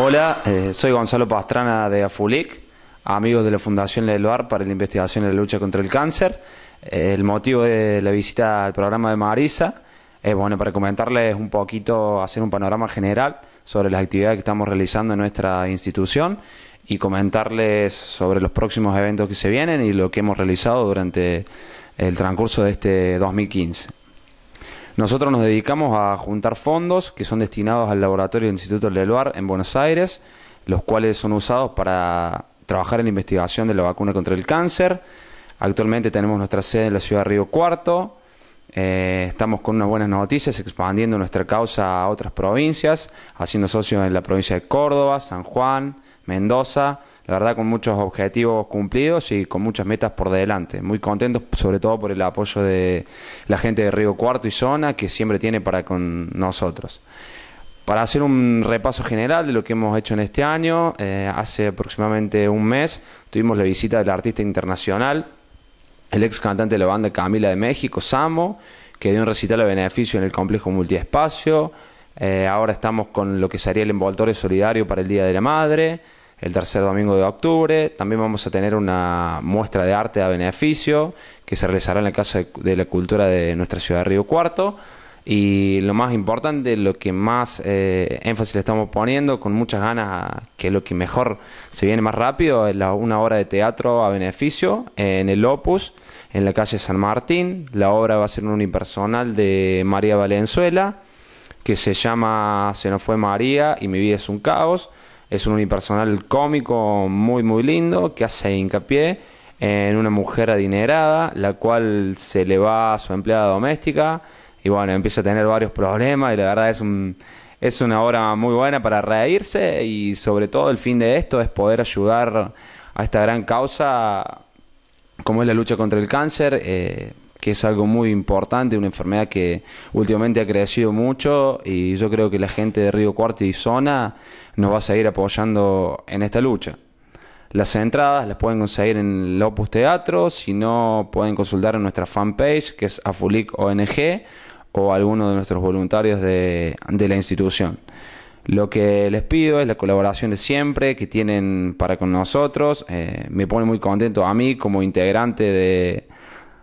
Hola, eh, soy Gonzalo Pastrana de AFULIC, amigo de la Fundación Leluar para la Investigación y la Lucha contra el Cáncer. Eh, el motivo de la visita al programa de Marisa es bueno, para comentarles un poquito, hacer un panorama general sobre las actividades que estamos realizando en nuestra institución y comentarles sobre los próximos eventos que se vienen y lo que hemos realizado durante el transcurso de este 2015. Nosotros nos dedicamos a juntar fondos que son destinados al laboratorio del Instituto Leluar en Buenos Aires, los cuales son usados para trabajar en la investigación de la vacuna contra el cáncer. Actualmente tenemos nuestra sede en la ciudad de Río Cuarto. Eh, estamos con unas buenas noticias, expandiendo nuestra causa a otras provincias, haciendo socios en la provincia de Córdoba, San Juan, Mendoza, la verdad con muchos objetivos cumplidos y con muchas metas por delante. Muy contentos sobre todo por el apoyo de la gente de Río Cuarto y Zona que siempre tiene para con nosotros. Para hacer un repaso general de lo que hemos hecho en este año, eh, hace aproximadamente un mes tuvimos la visita del artista internacional, el ex cantante de la banda Camila de México, Samo, que dio un recital a beneficio en el complejo Multiespacio. Eh, ahora estamos con lo que sería el envoltorio solidario para el Día de la Madre el tercer domingo de octubre. También vamos a tener una muestra de arte a beneficio que se realizará en la Casa de la Cultura de nuestra ciudad de Río Cuarto. Y lo más importante, lo que más eh, énfasis le estamos poniendo, con muchas ganas, que lo que mejor se viene más rápido, es una obra de teatro a beneficio en el Opus, en la calle San Martín. La obra va a ser un unipersonal de María Valenzuela, que se llama Se nos fue María y mi vida es un caos es un unipersonal cómico muy muy lindo que hace hincapié en una mujer adinerada, la cual se le va a su empleada doméstica y bueno, empieza a tener varios problemas y la verdad es un es una obra muy buena para reírse y sobre todo el fin de esto es poder ayudar a esta gran causa como es la lucha contra el cáncer. Eh, que es algo muy importante, una enfermedad que últimamente ha crecido mucho y yo creo que la gente de Río Cuarto y Zona nos va a seguir apoyando en esta lucha. Las entradas las pueden conseguir en el Opus Teatro, si no pueden consultar en nuestra fanpage que es Afulic ONG o alguno de nuestros voluntarios de, la institución. Lo que les pido es la colaboración de siempre que tienen para con nosotros. Eh, me pone muy contento a mí como integrante de,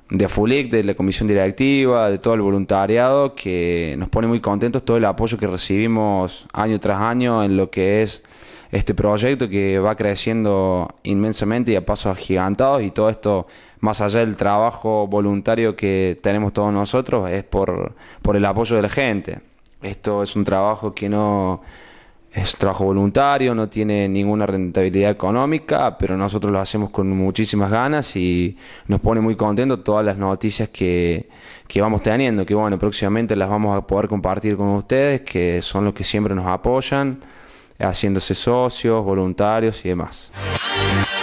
de FULIC, de la comisión directiva, de todo el voluntariado, que nos pone muy contentos todo el apoyo que recibimos año tras año en lo que es este proyecto que va creciendo inmensamente y a pasos agigantados y todo esto, más allá del trabajo voluntario que tenemos todos nosotros, es por, por el apoyo de la gente. Esto es un trabajo que no, es trabajo voluntario, no tiene ninguna rentabilidad económica, pero nosotros lo hacemos con muchísimas ganas y nos pone muy contentos todas las noticias que, que vamos teniendo, que bueno, próximamente las vamos a poder compartir con ustedes, que son los que siempre nos apoyan, haciéndose socios, voluntarios y demás.